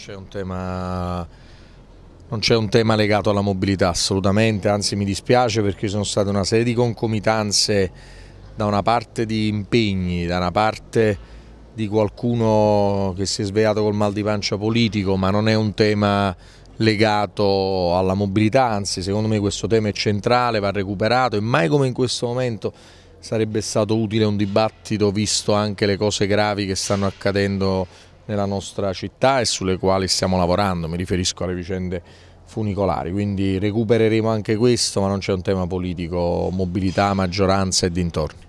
c'è un tema... Non c'è un tema legato alla mobilità assolutamente, anzi mi dispiace perché sono state una serie di concomitanze da una parte di impegni, da una parte di qualcuno che si è svegliato col mal di pancia politico, ma non è un tema legato alla mobilità, anzi secondo me questo tema è centrale, va recuperato e mai come in questo momento sarebbe stato utile un dibattito visto anche le cose gravi che stanno accadendo nella nostra città e sulle quali stiamo lavorando, mi riferisco alle vicende funicolari, quindi recupereremo anche questo, ma non c'è un tema politico, mobilità, maggioranza e dintorni.